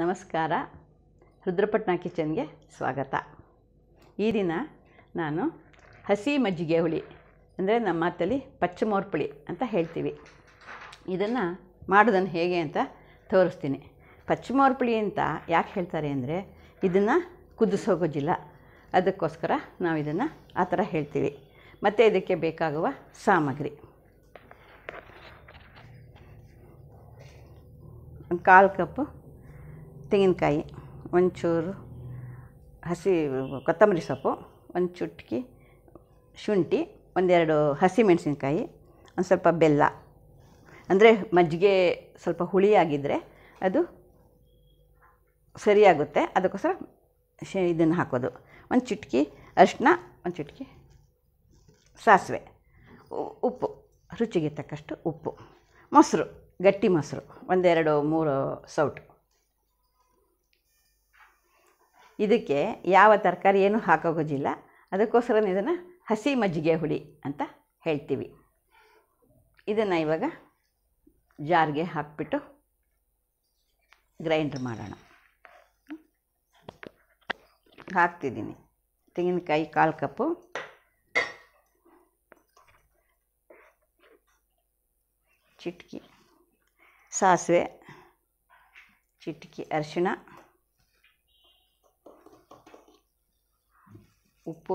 ನಮಸ್ಕಾರ ರುದ್ರಪಟ್ಣ ಕಿಚನ್ಗೆ ಸ್ವಾಗತ ಈ ದಿನ ನಾನು ಹಸಿ ಮಜ್ಜಿಗೆ ಹುಳಿ ಅಂದರೆ ನಮ್ಮ ಮಾತಲ್ಲಿ ಪಚ್ಚಮೋರ್ಪುಳಿ ಅಂತ ಹೇಳ್ತೀವಿ ಇದನ್ನು ಮಾಡೋದನ್ನು ಹೇಗೆ ಅಂತ ತೋರಿಸ್ತೀನಿ ಪಚ್ಚಮೋರ್ಪುಳಿ ಅಂತ ಯಾಕೆ ಹೇಳ್ತಾರೆ ಅಂದರೆ ಇದನ್ನು ಕುದಿಸೋಗೋದಿಲ್ಲ ಅದಕ್ಕೋಸ್ಕರ ನಾವು ಇದನ್ನು ಆ ಥರ ಹೇಳ್ತೀವಿ ಮತ್ತು ಇದಕ್ಕೆ ಬೇಕಾಗುವ ಸಾಮಗ್ರಿ ಒಂದು ಕಾಲು ಕಪ್ಪು ತೆಂಗಿನಕಾಯಿ ಒಂಚೂರು ಹಸಿ ಕೊತ್ತಂಬರಿ ಸೊಪ್ಪು ಒಂದು ಚುಟ್ಕಿ ಶುಂಠಿ ಒಂದೆರಡು ಹಸಿಮೆಣಸಿನ್ಕಾಯಿ ಒಂದು ಸ್ವಲ್ಪ ಬೆಲ್ಲ ಅಂದರೆ ಮಜ್ಜಿಗೆ ಸ್ವಲ್ಪ ಹುಳಿಯಾಗಿದ್ದರೆ ಅದು ಸರಿಯಾಗುತ್ತೆ ಅದಕ್ಕೋಸ್ಕರ ಶೇ ಇದನ್ನು ಹಾಕೋದು ಒಂದು ಚಿಟ್ಕಿ ಅರ್ಶಿನ ಒಂದು ಚುಟ್ಕಿ ಸಾಸಿವೆ ಉಪ್ಪು ರುಚಿಗೆ ತಕ್ಕಷ್ಟು ಉಪ್ಪು ಮೊಸರು ಗಟ್ಟಿ ಮೊಸರು ಒಂದೆರಡು ಮೂರು ಸೌಟು ಇದಕ್ಕೆ ಯಾವ ತರಕಾರಿ ಏನು ಹಾಕೋಗೋದಿಲ್ಲ ಅದಕ್ಕೋಸ್ಕರ ಇದನ್ನು ಹಸಿ ಮಜ್ಜಿಗೆ ಹುಳಿ ಅಂತ ಹೇಳ್ತೀವಿ ಇದನ್ನು ಇವಾಗ ಜಾರ್ಗೆ ಹಾಕಿಬಿಟ್ಟು ಗ್ರೈಂಡ್ರ್ ಮಾಡೋಣ ಹಾಕ್ತಿದ್ದೀನಿ ತೆಂಗಿನಕಾಯಿ ಕಾಲು ಕಪ್ಪು ಚಿಟ್ಕಿ ಸಾಸಿವೆ ಚಿಟ್ಕಿ ಅರಿಶಿಣ ಉಪ್ಪು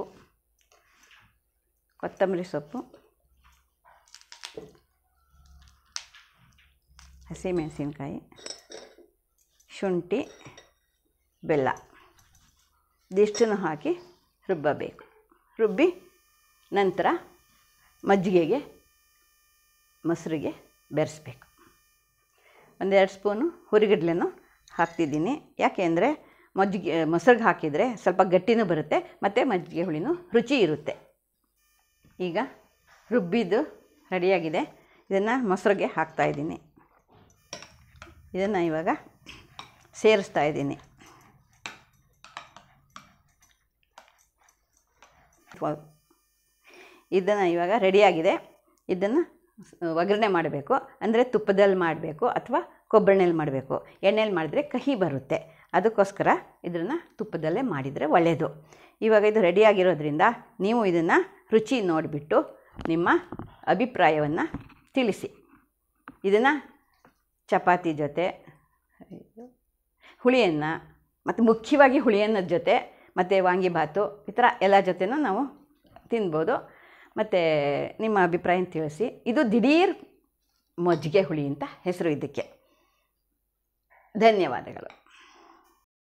ಕೊತ್ತಂಬರಿ ಸೊಪ್ಪು ಹಸಿಮೆಣಸಿನ್ಕಾಯಿ ಶುಂಠಿ ಬೆಲ್ಲ ಇದಿಷ್ಟನ್ನು ಹಾಕಿ ರುಬ್ಬಬೇಕು ರುಬ್ಬಿ ನಂತರ ಮಜ್ಜಿಗೆಗೆ ಮೊಸರಿಗೆ ಬೆರೆಸ್ಬೇಕು ಒಂದೆರಡು ಸ್ಪೂನು ಹುರಿಗಡ್ಲೆನೂ ಹಾಕ್ತಿದ್ದೀನಿ ಯಾಕೆಂದರೆ ಮಜ್ಜಿಗೆ ಮೊಸರಿಗೆ ಹಾಕಿದರೆ ಸ್ವಲ್ಪ ಗಟ್ಟಿನೂ ಬರುತ್ತೆ ಮತ್ತು ಮಜ್ಜಿಗೆ ಹುಳಿನೂ ರುಚಿ ಇರುತ್ತೆ ಈಗ ರುಬ್ಬಿದ್ದು ರೆಡಿಯಾಗಿದೆ ಇದನ್ನು ಮೊಸರಿಗೆ ಇದ್ದೀನಿ ಇದನ್ನು ಇವಾಗ ಸೇರಿಸ್ತಾ ಇದ್ದೀನಿ ಇದನ್ನು ಇವಾಗ ರೆಡಿಯಾಗಿದೆ ಇದನ್ನು ಒಗ್ಗರಣೆ ಮಾಡಬೇಕು ಅಂದರೆ ತುಪ್ಪದಲ್ಲಿ ಮಾಡಬೇಕು ಅಥವಾ ಕೊಬ್ಬರಿಣೆಲಿ ಮಾಡಬೇಕು ಎಣ್ಣೆಯಲ್ಲಿ ಮಾಡಿದ್ರೆ ಕಹಿ ಬರುತ್ತೆ ಅದಕ್ಕೋಸ್ಕರ ಇದನ್ನು ತುಪ್ಪದಲ್ಲೇ ಮಾಡಿದರೆ ಒಳ್ಳೆಯದು ಇವಾಗ ಇದು ರೆಡಿಯಾಗಿರೋದ್ರಿಂದ ನೀವು ಇದನ್ನು ರುಚಿ ನೋಡಿಬಿಟ್ಟು ನಿಮ್ಮ ಅಭಿಪ್ರಾಯವನ್ನು ತಿಳಿಸಿ ಇದನ್ನು ಚಪಾತಿ ಜೊತೆ ಹುಳಿಯನ್ನು ಮತ್ತು ಮುಖ್ಯವಾಗಿ ಹುಳಿಯನ್ನದ ಜೊತೆ ಮತ್ತು ವಾಂಗಿಭಾತು ಈ ಥರ ಎಲ್ಲ ಜೊತೆನೂ ನಾವು ತಿನ್ಬೋದು ಮತ್ತು ನಿಮ್ಮ ಅಭಿಪ್ರಾಯ ತಿಳಿಸಿ ಇದು ದಿಢೀರ್ ಮಜ್ಜಿಗೆ ಹುಳಿ ಅಂತ ಹೆಸರು ಇದಕ್ಕೆ ಧನ್ಯವಾದಗಳು